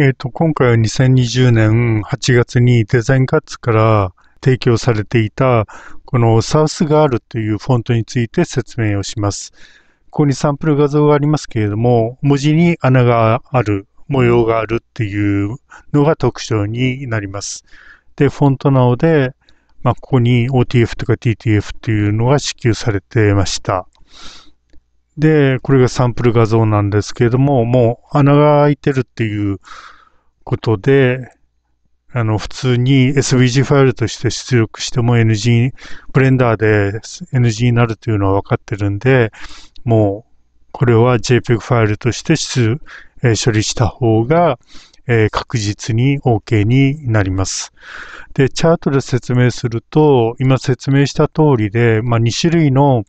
えっ、ー、と、今回は2020年8月にデザインカッツから提供されていた、このサウスガールというフォントについて説明をします。ここにサンプル画像がありますけれども、文字に穴がある、模様があるっていうのが特徴になります。で、フォントなので、まあ、ここに OTF とか DTF というのが支給されてました。で、これがサンプル画像なんですけれども、もう穴が開いてるっていうことで、あの、普通に SVG ファイルとして出力しても NG、ブレンダーで NG になるというのは分かってるんで、もう、これは JPEG ファイルとして出、えー、処理した方が、えー、確実に OK になります。で、チャートで説明すると、今説明した通りで、まあ、2種類の、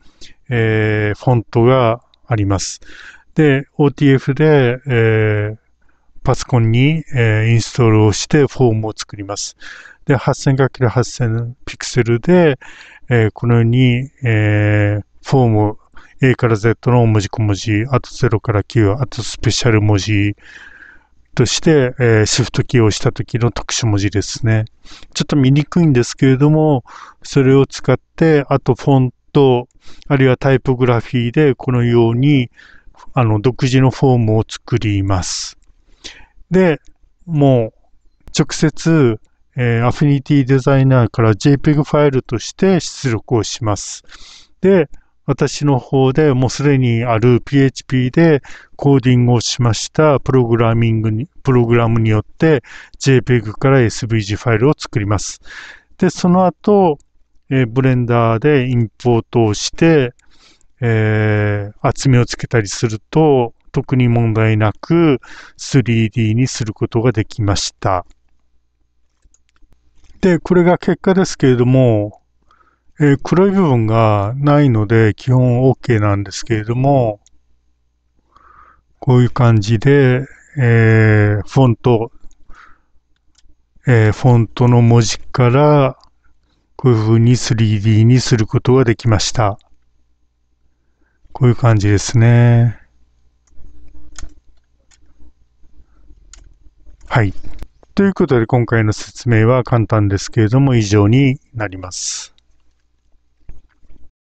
えー、フォントがあります。で、OTF で、えーパソコンに、えー、インストールをしてフォームを作ります。で、8000×8000 ピクセルで、えー、このように、えー、フォーム A から Z の文字小文字、あと0から9、あとスペシャル文字として、えー、シフトキーを押した時の特殊文字ですね。ちょっと見にくいんですけれども、それを使って、あとフォント、あるいはタイプグラフィーでこのように、あの、独自のフォームを作ります。で、もう直接、えー、アフィニティデザイナーから JPEG ファイルとして出力をします。で、私の方でもうすでにある PHP でコーディングをしましたプログラミングに、プログラムによって JPEG から SVG ファイルを作ります。で、その後、えー、ブレンダーでインポートをして、えー、厚みをつけたりすると、特に問題なく 3D にすることができました。で、これが結果ですけれども、えー、黒い部分がないので基本 OK なんですけれども、こういう感じで、えー、フォント、えー、フォントの文字から、こういう風に 3D にすることができました。こういう感じですね。はい。ということで今回の説明は簡単ですけれども以上になります。